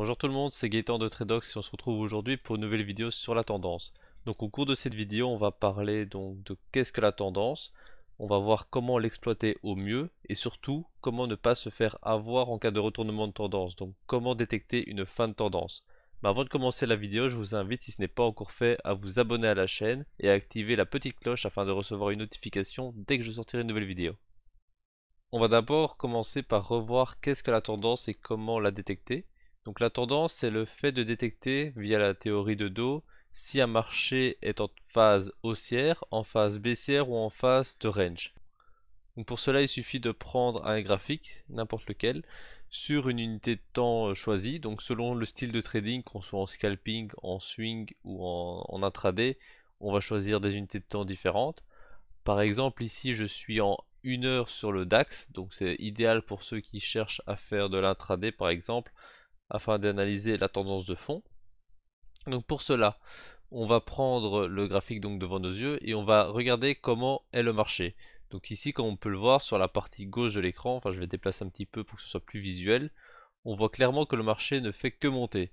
Bonjour tout le monde, c'est Gaëtan de Tradox et on se retrouve aujourd'hui pour une nouvelle vidéo sur la tendance. Donc au cours de cette vidéo, on va parler donc de qu'est-ce que la tendance, on va voir comment l'exploiter au mieux et surtout comment ne pas se faire avoir en cas de retournement de tendance, donc comment détecter une fin de tendance. Mais avant de commencer la vidéo, je vous invite, si ce n'est pas encore fait, à vous abonner à la chaîne et à activer la petite cloche afin de recevoir une notification dès que je sortirai une nouvelle vidéo. On va d'abord commencer par revoir qu'est-ce que la tendance et comment la détecter. Donc la tendance, c'est le fait de détecter, via la théorie de Do, si un marché est en phase haussière, en phase baissière ou en phase de range. pour cela, il suffit de prendre un graphique, n'importe lequel, sur une unité de temps euh, choisie. Donc selon le style de trading, qu'on soit en scalping, en swing ou en, en intraday, on va choisir des unités de temps différentes. Par exemple, ici, je suis en 1 heure sur le DAX, donc c'est idéal pour ceux qui cherchent à faire de l'intraday par exemple, afin d'analyser la tendance de fond. Donc pour cela, on va prendre le graphique donc devant nos yeux et on va regarder comment est le marché. Donc ici, comme on peut le voir sur la partie gauche de l'écran, enfin je vais déplacer un petit peu pour que ce soit plus visuel, on voit clairement que le marché ne fait que monter.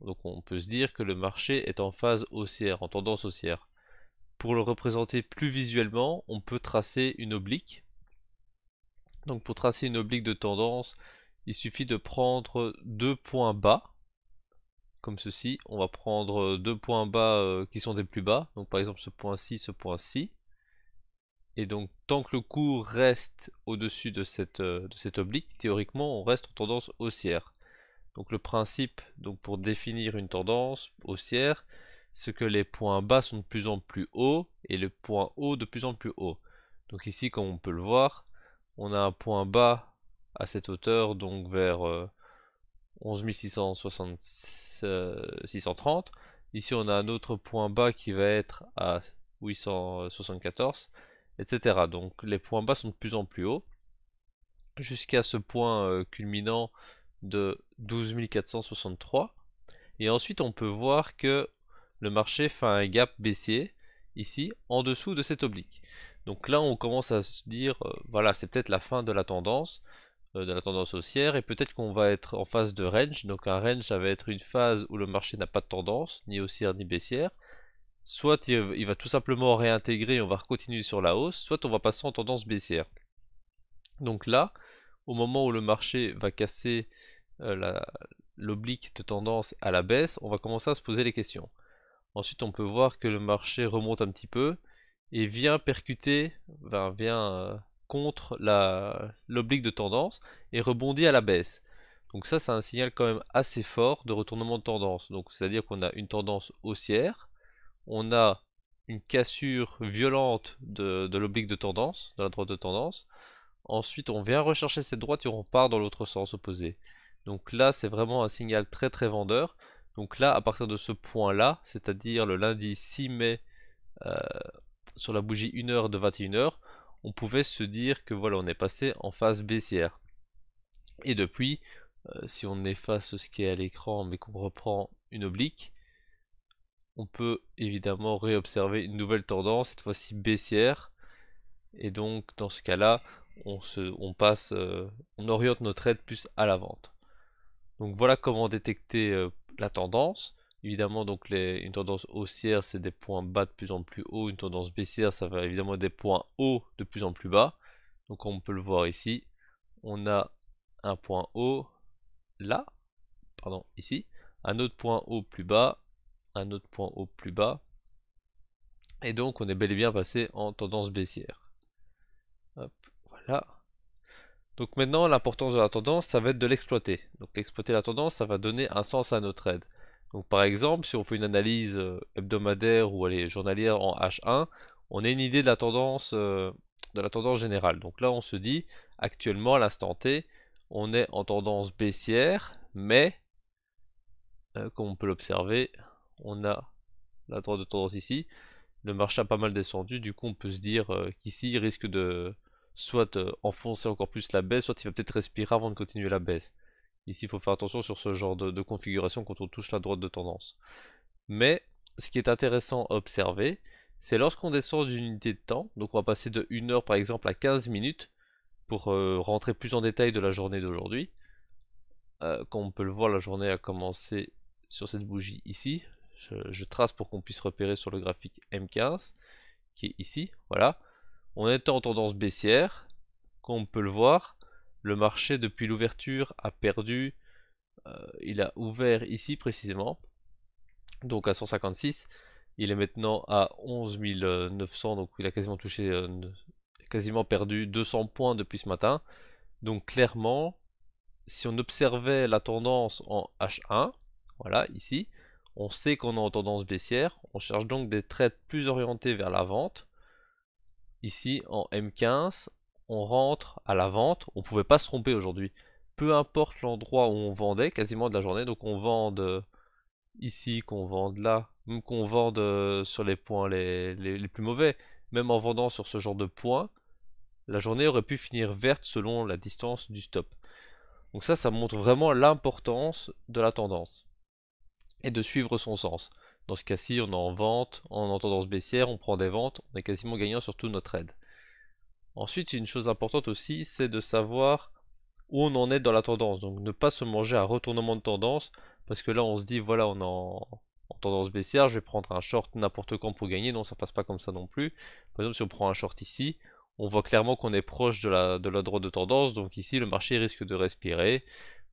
Donc on peut se dire que le marché est en phase haussière, en tendance haussière. Pour le représenter plus visuellement, on peut tracer une oblique. Donc pour tracer une oblique de tendance, il suffit de prendre deux points bas, comme ceci. On va prendre deux points bas euh, qui sont des plus bas, donc par exemple ce point-ci, ce point-ci. Et donc tant que le cours reste au-dessus de cette, euh, de cette oblique, théoriquement on reste en tendance haussière. Donc le principe donc pour définir une tendance haussière, c'est que les points bas sont de plus en plus hauts et le point haut de plus en plus haut. Donc ici comme on peut le voir, on a un point bas cette hauteur, donc vers 630. Euh, euh, ici, on a un autre point bas qui va être à 874, etc. Donc les points bas sont de plus en plus hauts, jusqu'à ce point euh, culminant de 12463. Et ensuite, on peut voir que le marché fait un gap baissier, ici, en dessous de cet oblique. Donc là, on commence à se dire, voilà, c'est peut-être la fin de la tendance. Euh, de la tendance haussière et peut-être qu'on va être en phase de range. Donc un range ça va être une phase où le marché n'a pas de tendance, ni haussière ni baissière. Soit il, va tout simplement réintégrer et on va continuer sur la hausse, soit on va passer en tendance baissière. Donc là, au moment où le marché va casser euh, l'oblique de tendance à la baisse, on va commencer à se poser les questions. Ensuite, on peut voir que le marché remonte un petit peu et vient percuter, vient, vient euh, contre l'oblique de tendance et rebondit à la baisse. Donc ça, c'est un signal quand même assez fort de retournement de tendance. Donc c'est-à-dire qu'on a une tendance haussière, on a une cassure violente de, l'oblique de tendance, de la droite de tendance. Ensuite, on vient rechercher cette droite et on part dans l'autre sens opposé. Donc là, c'est vraiment un signal très très vendeur. Donc là, à partir de ce point-là, c'est-à-dire le lundi 6 mai euh, sur la bougie 1h de 21h, on pouvait se dire que voilà, on est passé en phase baissière. Et depuis, euh, si on efface ce qui est à l'écran mais qu'on reprend une oblique, on peut évidemment réobserver une nouvelle tendance, cette fois-ci baissière. Et donc dans ce cas-là, on, se, on passe, euh, on oriente notre aide plus à la vente. Donc voilà comment détecter euh, la tendance. Évidemment, donc une tendance haussière, c'est des points bas de plus en plus haut. Une tendance baissière, ça va évidemment des points hauts de plus en plus bas. Donc on peut le voir ici. On a un point haut là, pardon, ici. Un autre point haut plus bas, un autre point haut plus bas. Et donc on est bel et bien passé en tendance baissière. voilà. Donc maintenant, l'importance de la tendance, ça va être de l'exploiter. Donc exploiter la tendance, ça va donner un sens à notre aide. Donc par exemple, si on fait une analyse hebdomadaire ou journalière en H1, on a une idée de la tendance de la tendance générale. Donc là, on se dit actuellement à l'instant T, on est en tendance baissière, mais comme on peut l'observer, on a la droite de tendance ici. Le marché a pas mal descendu, du coup on peut se dire qu'ici il risque de soit enfoncer encore plus la baisse, soit il va peut-être respirer avant de continuer la baisse. Ici, il faut faire attention sur ce genre de, configuration quand on touche la droite de tendance. Mais ce qui est intéressant à observer, c'est lorsqu'on descend d'une unité de temps, donc on va passer de 1 heure par exemple à 15 minutes, pour euh, rentrer plus en détail de la journée d'aujourd'hui. Euh, comme on peut le voir, la journée a commencé sur cette bougie ici. Je, je trace pour qu'on puisse repérer sur le graphique M15, qui est ici, voilà. On est en tendance baissière, comme on peut le voir. Le marché depuis l'ouverture a perdu, euh, il a ouvert ici précisément, donc à 156, il est maintenant à 11 900, donc il a quasiment touché, euh, quasiment perdu 200 points depuis ce matin. Donc clairement, si on observait la tendance en H1, voilà ici, on sait qu'on est en tendance baissière, on cherche donc des trades plus orientés vers la vente. Ici en M15, on rentre à la vente, on pouvait pas se tromper aujourd'hui. Peu importe l'endroit où on vendait, quasiment de la journée, donc on vende euh, ici, qu'on vende là, même qu'on vende euh, sur les points les, plus mauvais, même en vendant sur ce genre de points, la journée aurait pu finir verte selon la distance du stop. Donc ça, ça montre vraiment l'importance de la tendance et de suivre son sens. Dans ce cas-ci, on est en vente, en tendance baissière, on prend des ventes, on est quasiment gagnant sur toute notre aide. Ensuite, une chose importante aussi, c'est de savoir où on en est dans la tendance. Donc ne pas se manger à retournement de tendance, parce que là on se dit, voilà, on est en, tendance baissière, je vais prendre un short n'importe quand pour gagner. Non, ça passe pas comme ça non plus. Par exemple, si on prend un short ici, on voit clairement qu'on est proche de la, droite de tendance, donc ici le marché risque de respirer,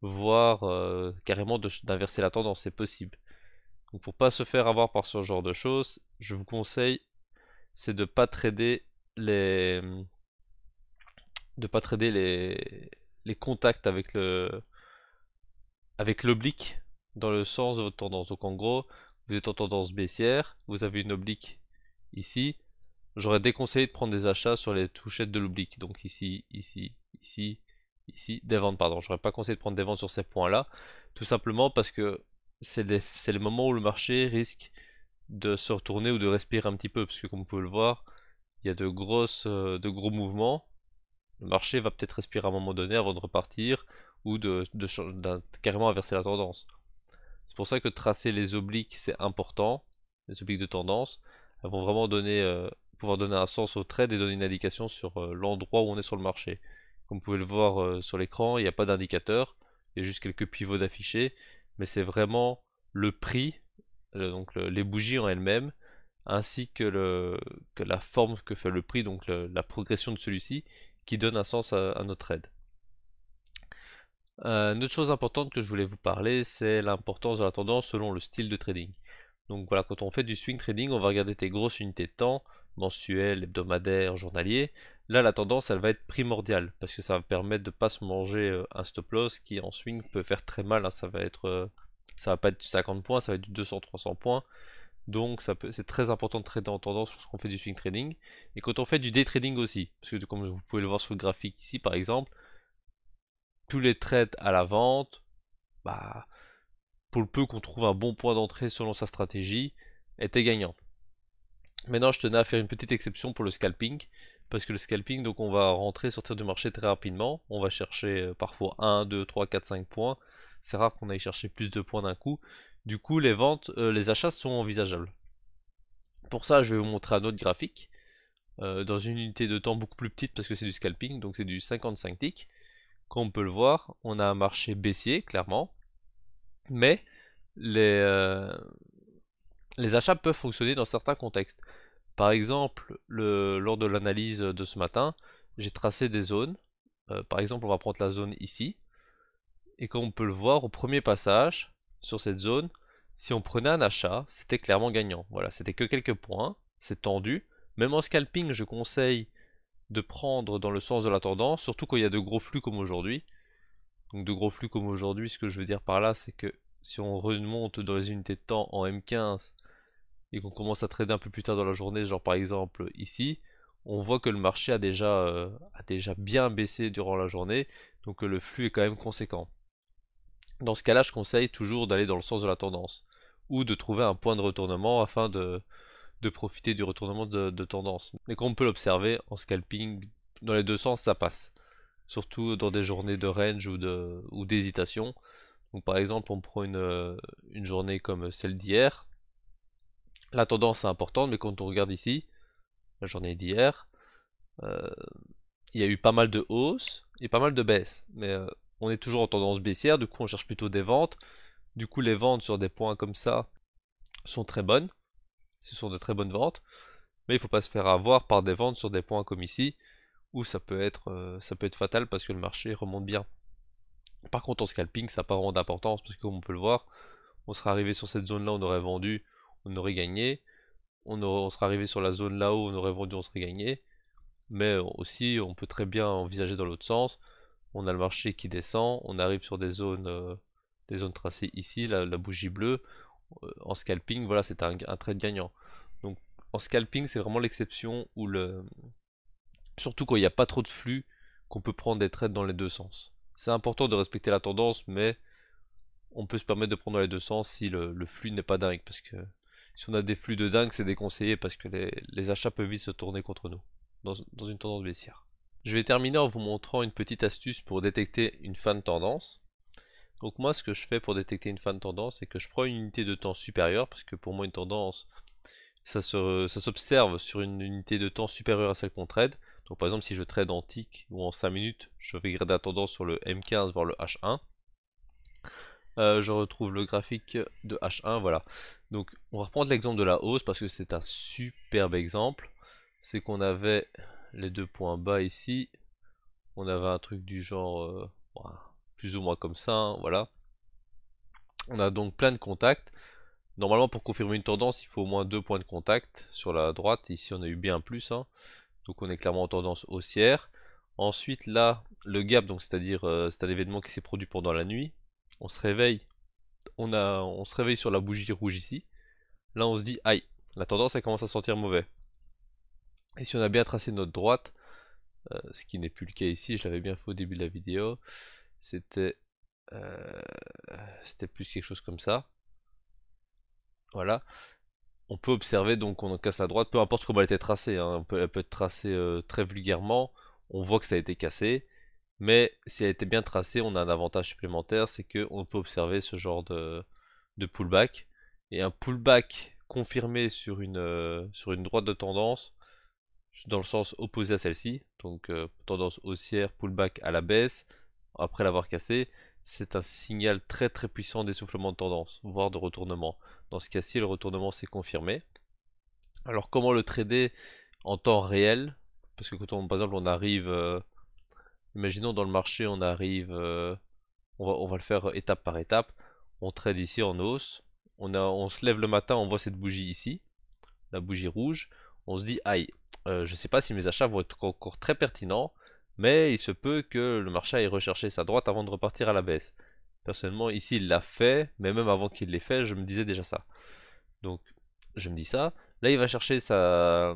voire euh, carrément d'inverser la tendance, c'est possible. Donc pour pas se faire avoir par ce genre de choses, je vous conseille, c'est de ne pas trader les, de pas trader les, contacts avec le avec l'oblique dans le sens de votre tendance. Donc en gros, vous êtes en tendance baissière, vous avez une oblique ici. J'aurais déconseillé de prendre des achats sur les touchettes de l'oblique. Donc ici, ici, ici, ici, des ventes, pardon. J'aurais pas conseillé de prendre des ventes sur ces points-là. Tout simplement parce que c'est le moment où le marché risque de se retourner ou de respirer un petit peu. Parce que comme vous pouvez le voir, il y a de, grosses, euh, de gros mouvements le marché va peut-être respirer à un moment donné avant de repartir ou de, carrément inverser la tendance. C'est pour ça que tracer les obliques c'est important, les obliques de tendance, elles vont vraiment donner, euh, pouvoir donner un sens au trade et donner une indication sur euh, l'endroit où on est sur le marché. Comme vous pouvez le voir euh, sur l'écran, il n'y a pas d'indicateur, il y a juste quelques pivots d'affichés, mais c'est vraiment le prix, donc les bougies en elles-mêmes, ainsi que, que, la forme que fait le prix, donc la progression de celui-ci, qui donne un sens à, notre aide. Euh, une autre chose importante que je voulais vous parler, c'est l'importance de la tendance selon le style de trading. Donc voilà, quand on fait du swing trading, on va regarder tes grosses unités de temps, mensuelles, hebdomadaires, journaliers. Là, la tendance, elle va être primordiale, parce que ça va permettre de ne pas se manger euh, un stop loss qui en swing peut faire très mal. Hein. Ça va être, euh, ça va pas être 50 points, ça va être du 200-300 points. Donc c'est très important de traiter en tendance lorsqu'on fait du swing trading. Et quand on fait du day trading aussi, parce que comme vous pouvez le voir sur le graphique ici par exemple, tous les trades à la vente, bah, pour le peu qu'on trouve un bon point d'entrée selon sa stratégie, était gagnant. Maintenant je tenais à faire une petite exception pour le scalping, parce que le scalping, donc on va rentrer, sortir du marché très rapidement, on va chercher euh, parfois 1, 2, 3, 4, 5 points, c'est rare qu'on aille chercher plus de points d'un coup, du coup, les ventes, euh, les achats sont envisageables. Pour ça, je vais vous montrer un autre graphique. Euh, dans une unité de temps beaucoup plus petite parce que c'est du scalping, donc c'est du 55 ticks. Comme on peut le voir, on a un marché baissier, clairement. Mais les, euh, achats peuvent fonctionner dans certains contextes. Par exemple, lors de l'analyse de ce matin, j'ai tracé des zones. par exemple, on va prendre la zone ici. Et comme on peut le voir, au premier passage, sur cette zone, si on prenait un achat, c'était clairement gagnant. Voilà, c'était que quelques points, c'est tendu. Même en scalping, je conseille de prendre dans le sens de la tendance, surtout quand il y a de gros flux comme aujourd'hui. Donc de gros flux comme aujourd'hui, ce que je veux dire par là, c'est que si on remonte dans les unités de temps en M15 et qu'on commence à trader un peu plus tard dans la journée, genre par exemple ici, on voit que le marché a déjà, euh, a déjà bien baissé durant la journée, donc le flux est quand même conséquent. Dans ce cas-là, je conseille toujours d'aller dans le sens de la tendance, ou de trouver un point de retournement afin de, profiter du retournement de, tendance. Mais comme on peut l'observer, en scalping, dans les deux sens, ça passe. Surtout dans des journées de range ou d'hésitation. Donc, par exemple, on prend euh, une, journée comme celle d'hier. La tendance est importante, mais quand on regarde ici, la journée d'hier, euh, il y a eu pas mal de hausses et pas mal de baisses. Mais euh, on est toujours en tendance baissière, du coup on cherche plutôt des ventes. Du coup les ventes sur des points comme ça sont très bonnes. Ce sont de très bonnes ventes. Mais il ne faut pas se faire avoir par des ventes sur des points comme ici, où ça peut être, euh, ça peut être fatal parce que le marché remonte bien. Par contre en scalping, ça n'a pas vraiment d'importance, parce que comme on peut le voir, on sera arrivé sur cette zone là, on aurait vendu, on aurait gagné. On, on sera arrivé sur la zone là-haut, on aurait vendu, on serait gagné. Mais aussi, on peut très bien envisager dans l'autre sens on a le marché qui descend, on arrive sur des zones, euh, des zones tracées ici, la, bougie bleue, euh, en scalping, voilà, c'est un, trade gagnant. Donc en scalping, c'est vraiment l'exception où le... Surtout quand il n'y a pas trop de flux, qu'on peut prendre des trades dans les deux sens. C'est important de respecter la tendance, mais on peut se permettre de prendre dans les deux sens si le, flux n'est pas dingue, parce que si on a des flux de dingue, c'est déconseillé parce que les, achats peuvent vite se tourner contre nous dans, dans une tendance baissière. Je vais terminer en vous montrant une petite astuce pour détecter une fin de tendance. Donc moi ce que je fais pour détecter une fin de tendance c'est que je prends une unité de temps supérieure parce que pour moi une tendance ça s'observe sur une unité de temps supérieure à celle qu'on trade. Donc par exemple si je trade en tick ou en 5 minutes je vais grader la tendance sur le M15 voire le H1. Euh, je retrouve le graphique de H1 voilà. Donc on va reprendre l'exemple de la hausse parce que c'est un superbe exemple. C'est qu'on avait les deux points bas ici, on avait un truc du genre euh, plus ou moins comme ça, hein, voilà. On a donc plein de contacts. Normalement pour confirmer une tendance il faut au moins deux points de contact sur la droite, ici on a eu bien plus, hein. donc on est clairement en tendance haussière. Ensuite là, le gap, donc c'est-à-dire euh, c'est un événement qui s'est produit pendant la nuit, on se réveille, on, a, on se réveille sur la bougie rouge ici, là on se dit aïe, la tendance elle commence à sentir mauvais. Et si on a bien tracé notre droite, euh, ce qui n'est plus le cas ici, je l'avais bien fait au début de la vidéo, c'était euh, plus quelque chose comme ça. Voilà. On peut observer donc qu'on casse la droite, peu importe comment elle était tracée, hein. elle peut être tracée euh, très vulgairement, on voit que ça a été cassé, mais si elle a été bien tracée, on a un avantage supplémentaire, c'est qu'on peut observer ce genre de, pullback. Et un pullback confirmé sur une droite de tendance, dans le sens opposé à celle-ci, donc euh, tendance haussière, pullback à la baisse, après l'avoir cassé, c'est un signal très très puissant d'essoufflement de tendance, voire de retournement. Dans ce cas-ci, le retournement s'est confirmé. Alors comment le trader en temps réel Parce que quand on, par exemple on arrive, euh, imaginons dans le marché on arrive, euh, on, va, le faire étape par étape, on trade ici en hausse, on, on se lève le matin, on voit cette bougie ici, la bougie rouge, on se dit aïe, euh, je ne sais pas si mes achats vont être encore très pertinents, mais il se peut que le marché ait recherché sa droite avant de repartir à la baisse. Personnellement, ici, il l'a fait, mais même avant qu'il l'ait fait, je me disais déjà ça. Donc, je me dis ça. Là, il va chercher sa,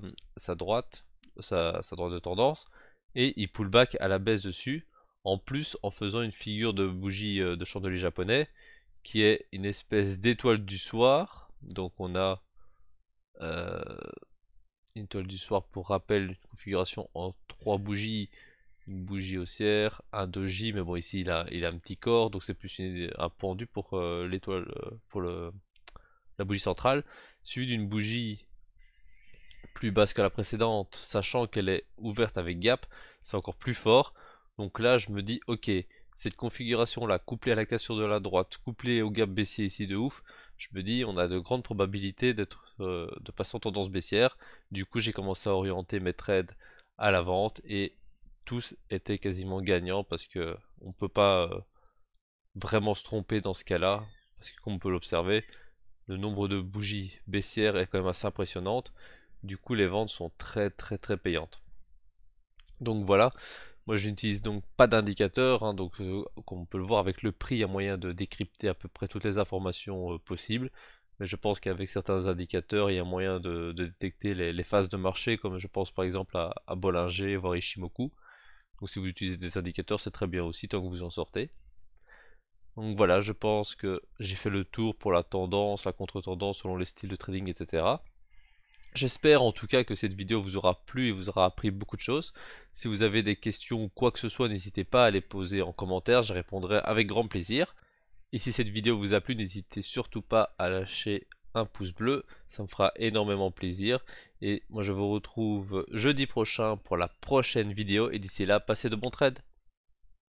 droite, sa, droite de tendance, et il pull back à la baisse dessus, en plus en faisant une figure de bougie euh, de chandelier japonais, qui est une espèce d'étoile du soir. Donc, on a... Euh, une étoile du soir pour rappel, une configuration en trois bougies, une bougie haussière, un 2J, mais bon ici il a, un petit corps, donc c'est plus un pendu pour euh, l'étoile, euh, pour la bougie centrale, suivi d'une bougie plus basse que la précédente, sachant qu'elle est ouverte avec gap, c'est encore plus fort. Donc là je me dis ok, cette configuration là, couplée à la cassure de la droite, couplée au gap baissier ici de ouf, je me dis on a de grandes probabilités d'être euh, de passer en tendance baissière. Du coup, j'ai commencé à orienter mes trades à la vente et tous étaient quasiment gagnants parce que on peut pas euh, vraiment se tromper dans ce cas-là parce que comme peut l'observer, le nombre de bougies baissières est quand même assez impressionnante. Du coup, les ventes sont très très très payantes. Donc voilà, moi, je n'utilise donc pas d'indicateurs, hein, donc euh, comme on peut le voir avec le prix, il y a moyen de décrypter à peu près toutes les informations euh, possibles. Mais je pense qu'avec certains indicateurs, il y a moyen de, détecter les, phases de marché, comme je pense par exemple à, à Bollinger, voire Ishimoku. Donc si vous utilisez des indicateurs, c'est très bien aussi tant que vous en sortez. Donc voilà, je pense que j'ai fait le tour pour la tendance, la contre-tendance selon les styles de trading, etc. J'espère en tout cas que cette vidéo vous aura plu et vous aura appris beaucoup de choses. Si vous avez des questions ou quoi que ce soit, n'hésitez pas à les poser en commentaire, je répondrai avec grand plaisir. Et si cette vidéo vous a plu, n'hésitez surtout pas à lâcher un pouce bleu, ça me fera énormément plaisir. Et moi je vous retrouve jeudi prochain pour la prochaine vidéo et d'ici là, passez de bons trades